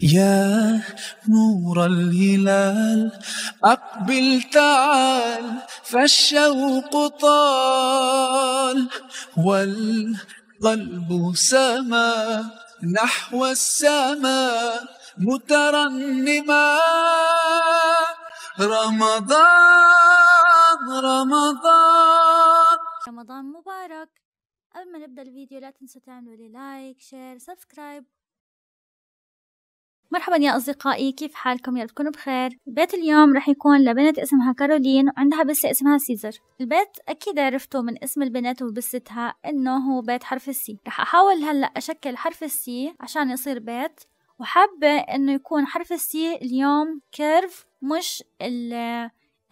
يا نور الهلال أقبل تعال فالشوق طال والقلب سما نحو السماء مترنما رمضان رمضان رمضان مبارك قبل ما نبدأ الفيديو لا تنسوا تعملوا لي لايك شير سبسكرايب مرحبا يا أصدقائي كيف حالكم يا رب تكونوا بخير البيت اليوم رح يكون لبنت اسمها كارولين وعندها بسة اسمها سيزر البيت أكيد عرفته من اسم البنت وبستها إنه هو بيت حرف السي رح أحاول هلأ أشكل حرف السي عشان يصير بيت وحابة إنه يكون حرف السي اليوم كيرف مش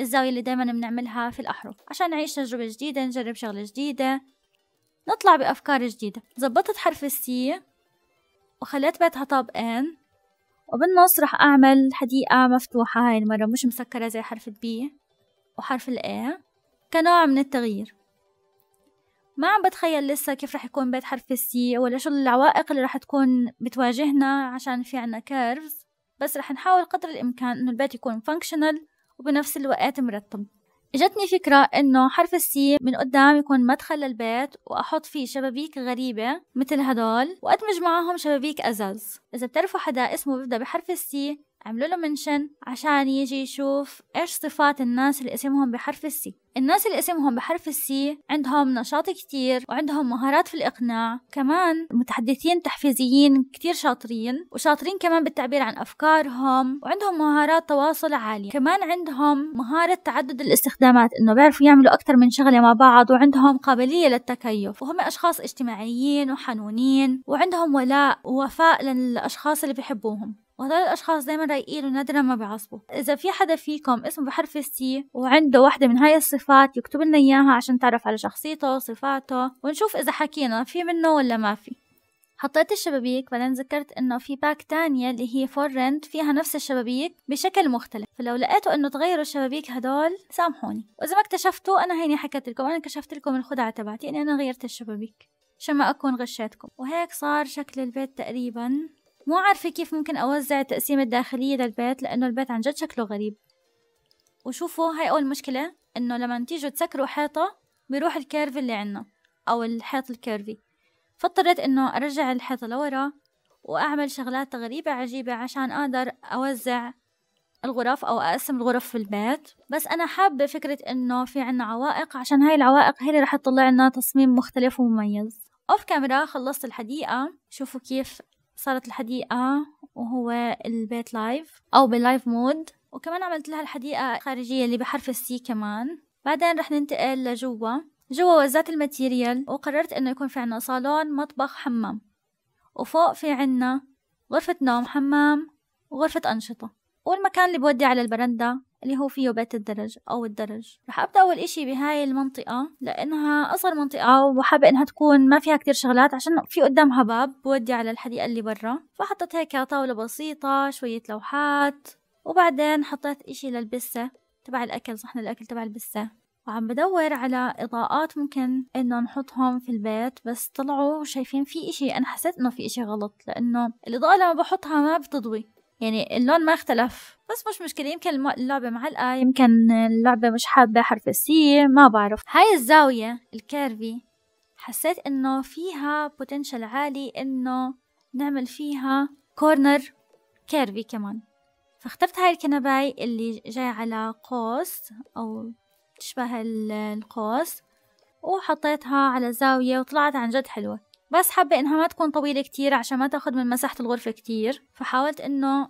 الزاوية اللي دايما بنعملها في الأحرف عشان نعيش تجربة جديدة نجرب شغلة جديدة نطلع بأفكار جديدة زبطت حرف السي وخليت بيتها طابقين وبالنص رح أعمل حديقة مفتوحة هاي يعني المرة مش مسكرة زي حرف البي وحرف الاي كنوع من التغيير ما عم بتخيل لسه كيف رح يكون بيت حرف السي ولا شو العوائق اللي رح تكون بتواجهنا عشان في عنا كيرفز بس رح نحاول قدر الإمكان إنه البيت يكون فانكشنال وبنفس الوقت مرتب اجتني فكرة انه حرف السي من قدام يكون مدخل للبيت واحط فيه شبابيك غريبة مثل هدول وادمج معهم شبابيك ازاز اذا بتعرفوا حدا اسمه ببدأ بحرف السي عملوا له منشن عشان يجي يشوف ايش صفات الناس اللي اسمهم بحرف السي الناس اللي اسمهم بحرف السي عندهم نشاط كتير وعندهم مهارات في الإقناع كمان متحدثين تحفيزيين كتير شاطرين وشاطرين كمان بالتعبير عن أفكارهم وعندهم مهارات تواصل عالية كمان عندهم مهارة تعدد الاستخدامات إنه بيعرفوا يعملوا أكثر من شغلة مع بعض وعندهم قابلية للتكيف وهم أشخاص اجتماعيين وحنونين وعندهم ولاء ووفاء للأشخاص اللي بيحبوهم وهدول الأشخاص دايما رايقين ونادرا ما بيعصبوا إذا في حدا فيكم اسمه بحرف السي وعنده وحدة من هاي الصفات يكتب لنا إياها عشان تعرف على شخصيته وصفاته ونشوف إذا حكينا في منه ولا ما في حطيت الشبابيك بعدين ذكرت انه في باك تانية اللي هي فور رنت فيها نفس الشبابيك بشكل مختلف فلو لقيتوا انه تغيروا الشبابيك هدول سامحوني واذا ما اكتشفتوا انا هيني حكيت لكم انا كشفت لكم الخدعة تبعتي اني انا غيرت الشبابيك عشان ما اكون غشيتكم وهيك صار شكل البيت تقريبا مو عارفة كيف ممكن أوزع التقسيمة الداخلية للبيت لأنه البيت عن جد شكله غريب وشوفوا هاي أول مشكلة إنه لما تيجوا تسكروا حيطة بيروح الكيرف اللي عنا أو الحيط الكيرفي فاضطريت إنه أرجع الحيطة لورا وأعمل شغلات غريبة عجيبة عشان أقدر أوزع الغرف أو أقسم الغرف في البيت بس أنا حابة فكرة إنه في عنا عوائق عشان هاي العوائق هي اللي رح تطلع لنا تصميم مختلف ومميز أوف كاميرا خلصت الحديقة شوفوا كيف صارت الحديقة وهو البيت لايف أو باللايف مود وكمان عملت لها الحديقة الخارجية اللي بحرف السي كمان بعدين رح ننتقل لجوا جوا وزعت الماتيريال وقررت انه يكون في عنا صالون مطبخ حمام وفوق في عنا غرفة نوم حمام وغرفة أنشطة والمكان اللي بودي على البرندة اللي هو فيه بيت الدرج أو الدرج رح أبدأ أول إشي بهاي المنطقة لأنها أصغر منطقة وحابة إنها تكون ما فيها كتير شغلات عشان في قدامها باب بودي على الحديقة اللي برا فحطيت هيك طاولة بسيطة شوية لوحات وبعدين حطيت إشي للبسة تبع الأكل صحن الأكل تبع البسة وعم بدور على إضاءات ممكن إنه نحطهم في البيت بس طلعوا شايفين في إشي أنا حسيت إنه في إشي غلط لأنه الإضاءة لما بحطها ما بتضوي يعني اللون ما اختلف بس مش مشكلة يمكن اللعبة معلقة يمكن اللعبة مش حابة حرف السي ما بعرف هاي الزاوية الكيرفي حسيت انه فيها بوتنشال عالي انه نعمل فيها كورنر كيرفي كمان فاخترت هاي الكنباي اللي جاي على قوس او تشبه القوس وحطيتها على زاوية وطلعت عن جد حلوة بس حابة إنها ما تكون طويلة كتير عشان ما تاخد من مساحة الغرفة كتير فحاولت إنه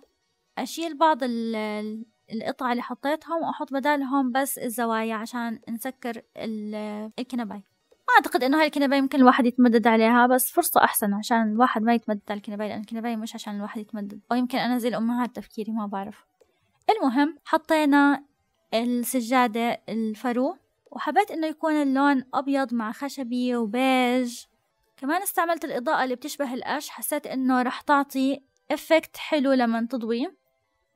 أشيل بعض ال القطع اللي حطيتهم وأحط بدالهم بس الزوايا عشان نسكر الكنباية ما أعتقد إنه هاي الكنباية يمكن الواحد يتمدد عليها بس فرصة أحسن عشان الواحد ما يتمدد على الكنباية لأن الكنباية مش عشان الواحد يتمدد أو يمكن أنا زي الأمهات تفكيري ما بعرف المهم حطينا السجادة الفرو وحبيت إنه يكون اللون أبيض مع خشبي وبيج كمان استعملت الإضاءة اللي بتشبه القش حسيت إنه رح تعطي إفكت حلو لما تضوي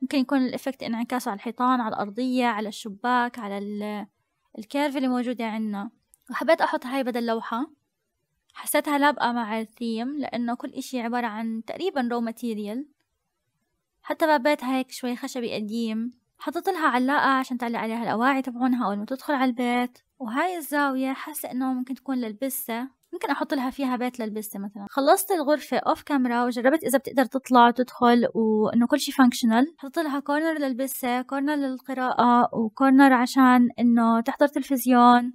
ممكن يكون الإفكت انعكاس على الحيطان على الأرضية على الشباك على الكيرف اللي موجودة عنا وحبيت أحط هاي بدل لوحة حسيتها لابقة مع الثيم لأنه كل إشي عبارة عن تقريبا رو ماتيريال حتى بابيتها هيك شوي خشبي قديم حطيت لها علاقة عشان تعلق عليها الأواعي تبعونها أول ما تدخل على البيت وهاي الزاوية حاسة إنه ممكن تكون للبسة ممكن احط لها فيها بيت للبسة مثلا خلصت الغرفة اوف كاميرا وجربت اذا بتقدر تطلع وتدخل وانه كل شيء فانكشنال حطيت لها كورنر للبسة كورنر للقراءة وكورنر عشان انه تحضر تلفزيون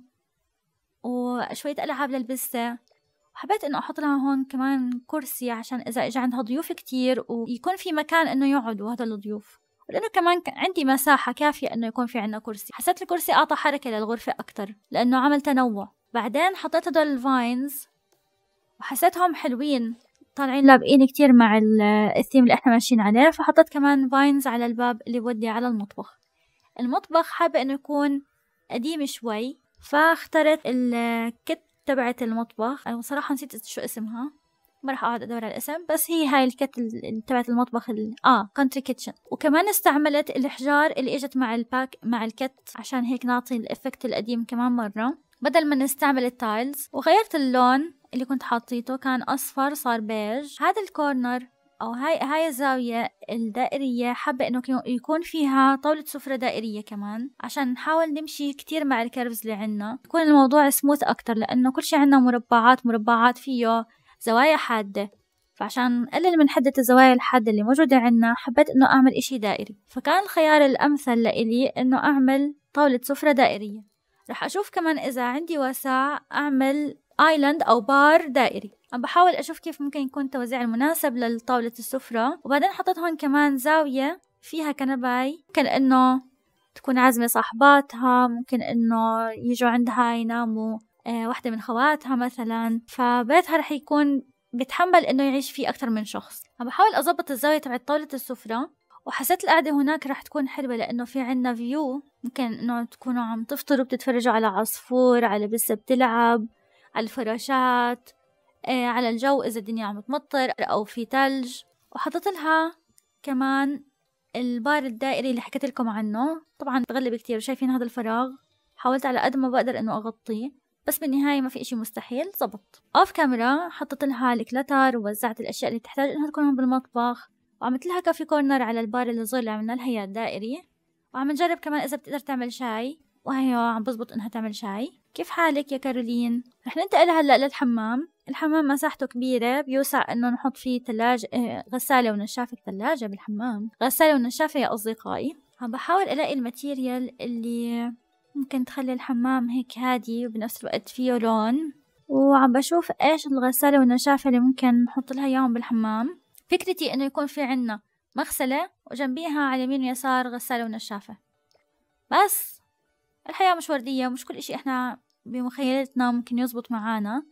وشوية العاب للبسة حبيت انه احط لها هون كمان كرسي عشان اذا اجى عندها ضيوف كتير ويكون في مكان انه يقعدوا هذول الضيوف لانه كمان عندي مساحه كافيه انه يكون في عندنا كرسي حسيت الكرسي اعطى حركه للغرفه اكثر لانه عمل تنوع بعدين حطيت هدول الفاينز وحسيتهم حلوين طالعين لابقين كتير مع الثيم آه، اللي احنا ماشيين عليه فحطيت كمان فاينز على الباب اللي ودي على المطبخ المطبخ حابة انه يكون قديم شوي فاخترت الكت آه، تبعت المطبخ أنا صراحة نسيت شو اسمها ما راح اقعد ادور على الاسم بس هي هاي الكت تبعت المطبخ ال... اه كونتري كيتشن وكمان استعملت الحجار اللي اجت مع الباك مع الكت عشان هيك نعطي الافكت القديم كمان مره بدل ما نستعمل التايلز وغيرت اللون اللي كنت حاطيته كان أصفر صار بيج هذا الكورنر أو هاي هاي الزاوية الدائرية حابة إنه يكون فيها طاولة سفرة دائرية كمان عشان نحاول نمشي كتير مع الكيرفز اللي عنا يكون الموضوع سموث أكتر لأنه كل شي عنا مربعات مربعات فيه زوايا حادة فعشان نقلل من حدة الزوايا الحادة اللي موجودة عنا حبيت إنه أعمل إشي دائري فكان الخيار الأمثل لإلي إنه أعمل طاولة سفرة دائرية رح أشوف كمان إذا عندي واسع أعمل ايلاند او بار دائري عم بحاول اشوف كيف ممكن يكون التوزيع المناسب للطاولة السفرة وبعدين حطيت هون كمان زاوية فيها كنباي ممكن انه تكون عازمة صاحباتها ممكن انه يجوا عندها يناموا آه، وحدة من خواتها مثلا فبيتها رح يكون بتحمل انه يعيش فيه اكثر من شخص عم بحاول اظبط الزاوية تبعت طاولة السفرة وحسيت القعدة هناك راح تكون حلوة لأنه في عنا فيو ممكن إنه تكونوا عم تفطروا بتتفرجوا على عصفور على بسة بتلعب على الفراشات إيه على الجو إذا الدنيا عم تمطر أو في تلج وحطيت لها كمان البار الدائري اللي حكيت لكم عنه طبعا بغلب كتير شايفين هذا الفراغ حاولت على قد ما بقدر انه اغطيه بس بالنهاية ما في اشي مستحيل زبط اوف كاميرا حطيت لها الكلتر ووزعت الاشياء اللي تحتاج انها تكون بالمطبخ وعم تلهكها كافي كورنر على البار صغير اللي عملنا لها اياه الدائري وعم نجرب كمان اذا بتقدر تعمل شاي وهي عم بزبط انها تعمل شاي كيف حالك يا كارولين رح ننتقل هلا للحمام الحمام مساحته كبيرة بيوسع انه نحط فيه ثلاجة آه، غسالة ونشافة ثلاجة بالحمام غسالة ونشافة يا اصدقائي عم بحاول الاقي الماتيريال اللي ممكن تخلي الحمام هيك هادي وبنفس الوقت فيه لون وعم بشوف ايش الغسالة والنشافة اللي ممكن نحط لها اياهم بالحمام فكرتي إنه يكون في عنا مغسلة وجنبيها على اليمين ويسار غسالة ونشافة بس الحياة مش وردية مش كل إشي إحنا بمخيلتنا ممكن يزبط معانا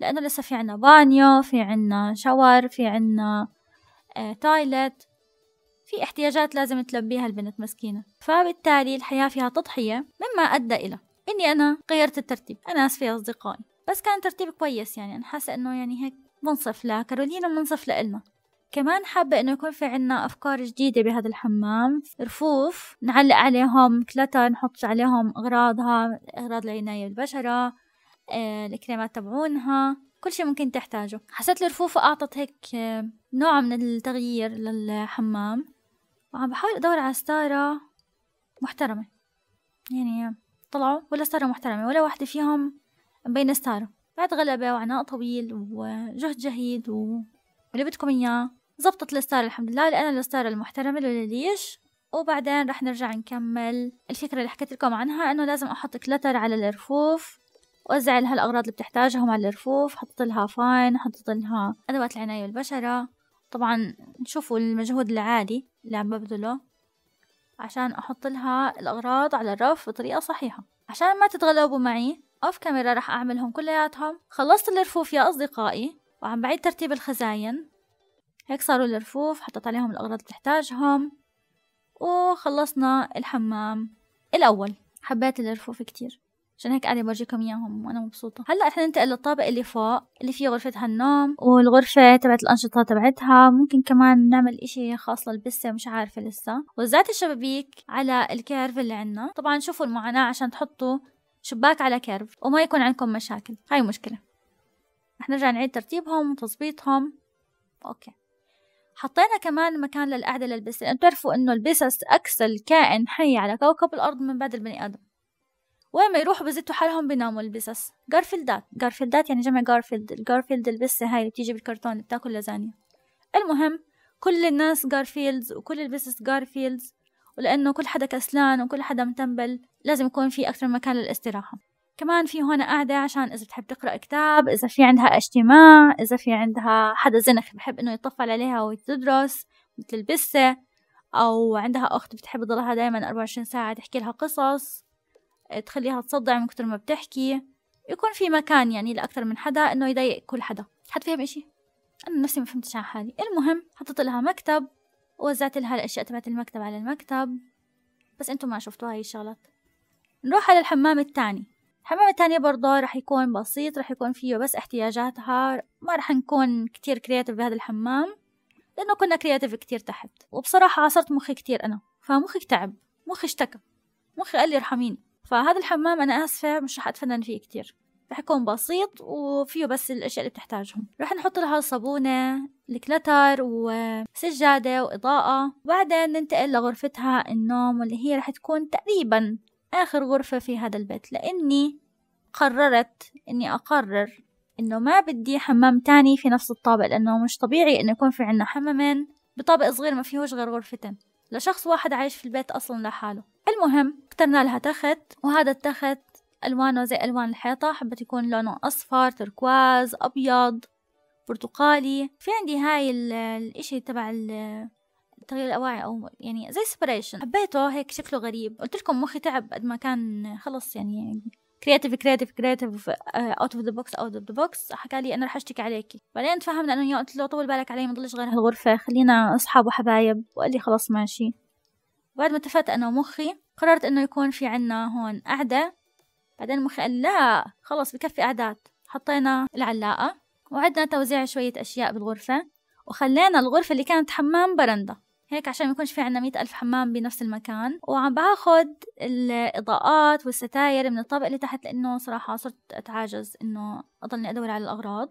لأنه لسه في عنا بانيو في عنا شاور في عنا آه، تايلت في احتياجات لازم تلبيها البنت مسكينة فبالتالي الحياة فيها تضحية مما أدى إلى إني أنا غيرت الترتيب أنا آسفة يا أصدقائي بس كان ترتيب كويس يعني أنا حاسة إنه يعني هيك منصف لكارولينا منصف لإلنا كمان حابة إنه يكون في عنا أفكار جديدة بهذا الحمام رفوف نعلق عليهم كلتر نحط عليهم أغراضها أغراض العناية البشرة آه، الكريمات تبعونها كل شيء ممكن تحتاجه حسيت الرفوف أعطت هيك آه، نوع من التغيير للحمام وعم بحاول أدور على ستارة محترمة يعني طلعوا ولا ستارة محترمة ولا واحدة فيهم مبينة ستارة بعد غلبة وعناء طويل وجهد جهيد و... واللي بدكم إياه زبطت الستار الحمد لله لأن الستار المحترمة ليش وبعدين رح نرجع نكمل الفكرة اللي حكيت لكم عنها انه لازم احط كلتر على الرفوف وزع لها الأغراض اللي بتحتاجهم على الرفوف حطت لها فاين حطت لها أدوات العناية والبشرة طبعا شوفوا المجهود العالي اللي عم ببذله عشان أحط لها الأغراض على الرف بطريقة صحيحة عشان ما تتغلبوا معي أوف كاميرا راح أعملهم كلياتهم خلصت الرفوف يا أصدقائي وعم بعيد ترتيب الخزاين هيك صاروا الرفوف حطيت عليهم الأغراض اللي بتحتاجهم وخلصنا الحمام الأول حبيت الرفوف كتير عشان هيك قاعدة برجيكم إياهم وأنا مبسوطة هلا رح ننتقل للطابق اللي فوق اللي فيه غرفتها النوم والغرفة تبعت الأنشطة تبعتها ممكن كمان نعمل إشي خاص للبسة مش عارفة لسه وزعت الشبابيك على الكيرف اللي عنا طبعا شوفوا المعاناة عشان تحطوا شباك على كيرف وما يكون عندكم مشاكل هاي مشكلة رح نرجع نعيد ترتيبهم وتظبيطهم اوكي حطينا كمان مكان للقعدة للبس لأن تعرفوا إنه البسس أكسل كائن حي على كوكب الأرض من بعد البني آدم وين ما يروحوا بزتوا حالهم بيناموا البسس جارفيلدات جارفيلدات يعني جمع جارفيلد الجارفيلد البسة هاي اللي بتيجي بالكرتون بتاكل لازانيا المهم كل الناس جارفيلدز وكل البسس جارفيلدز ولأنه كل حدا كسلان وكل حدا متنبل لازم يكون في أكثر مكان للاستراحة كمان في هون قاعدة عشان إذا بتحب تقرأ كتاب إذا في عندها اجتماع إذا في عندها حدا زنخ بحب إنه يطفل عليها وتدرس مثل البسة أو عندها أخت بتحب تضلها دايما 24 ساعة تحكي لها قصص آه، تخليها تصدع من كتر ما بتحكي يكون في مكان يعني لأكثر من حدا إنه يضايق كل حدا حد فيهم إشي أنا نفسي ما فهمتش عن حالي المهم حطيت لها مكتب ووزعت لها الأشياء تبعت المكتب على المكتب بس أنتم ما شفتوا هاي الشغلات نروح على الحمام التاني الحمام التانية برضه رح يكون بسيط رح يكون فيه بس احتياجاتها ما رح نكون كتير كرياتيف بهذا الحمام لأنه كنا كرياتيف كتير تحت وبصراحة عصرت مخي كتير أنا فمخي تعب مخي اشتكى مخي قال لي ارحميني فهذا الحمام أنا آسفة مش رح أتفنن فيه كتير رح يكون بسيط وفيه بس الأشياء اللي بتحتاجهم رح نحط لها صابونة الكلتر وسجادة وإضاءة وبعدين ننتقل لغرفتها النوم واللي هي رح تكون تقريبا آخر غرفة في هذا البيت لأني قررت أني أقرر أنه ما بدي حمام تاني في نفس الطابق لأنه مش طبيعي أنه يكون في عنا حمامين بطابق صغير ما فيهوش غير غرفتين لشخص واحد عايش في البيت أصلا لحاله المهم اخترنا لها تخت وهذا التخت ألوانه زي ألوان الحيطة حبت يكون لونه أصفر تركواز أبيض برتقالي في عندي هاي الاشي تبع تغيير الاواعي او يعني زي سبريشن حبيته هيك شكله غريب قلت لكم مخي تعب قد ما كان خلص يعني كرياتيف كرياتيف كرياتيف اوت اوف ذا بوكس اوت اوف ذا بوكس حكى لي انا رح اشتكي عليكي بعدين تفهمنا انه قلت له طول بالك علي ما ضلش غير هالغرفه خلينا اصحاب وحبايب وقال لي خلص ماشي بعد ما اتفقت انا ومخي قررت انه يكون في عنا هون قعده بعدين مخي قال لا خلص بكفي قعدات حطينا العلاقه وعدنا توزيع شويه اشياء بالغرفه وخلينا الغرفه اللي كانت حمام برندة هيك عشان ما يكونش في عنا مئة ألف حمام بنفس المكان وعم باخد الإضاءات والستاير من الطابق اللي تحت لأنه صراحة صرت أتعاجز إنه أضلني أدور على الأغراض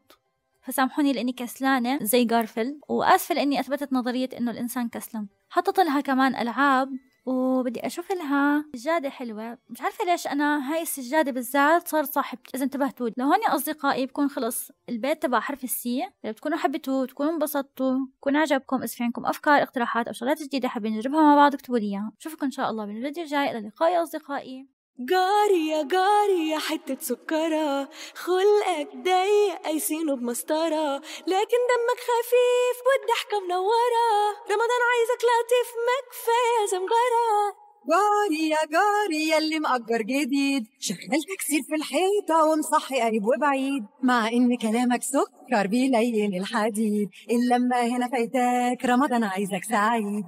فسامحوني لاني كسلانه زي جارفيلد واسفه لاني اثبتت نظريه انه الانسان كسلان حطت لها كمان العاب وبدي اشوف لها سجاده حلوه مش عارفه ليش انا هاي السجاده بالذات صارت صاحبتي اذا انتبهتوا لو هني اصدقائي بكون خلص البيت تبع حرف السي اذا يعني بتكونوا حبيتوه تكونوا انبسطتوا تكون عجبكم اذا في عندكم افكار اقتراحات او شغلات جديده حابين نجربها مع بعض اكتبوا لي اياها بشوفكم ان شاء الله بالفيديو الجاي الى اللقاء يا اصدقائي جاري يا جاري يا حتة سكرة خلقك ضيق قايسينه بمسطرة لكن دمك خفيف والضحكة منورة رمضان عايزك لطيف ما كفاية زمجرة جاري يا جاري يا اللي مأجر جديد شغال تكسير في الحيطة ومصحي قريب وبعيد مع إن كلامك سكر بيليل الحديد اللمة هنا فايتاك رمضان عايزك سعيد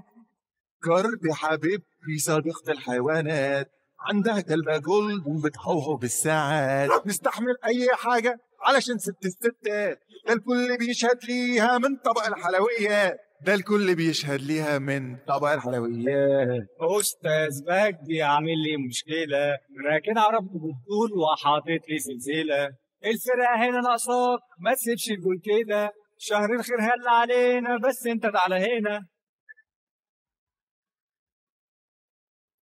جاري حبيبتي صديقة الحيوانات عندها قلبها جولد وبتحوه بالساعات نستحمل أي حاجة علشان ست الستات ده الكل بيشهد ليها من طبق الحلويات ده الكل بيشهد ليها من طبق الحلويات أستاذ مجدي عامل لي مشكلة راكن عرب بطول وحاطط لي سلسلة الفرقة هنا ناقصاك ما تسيبش الجول كده شهر الخير هل علينا بس انت تعالى هنا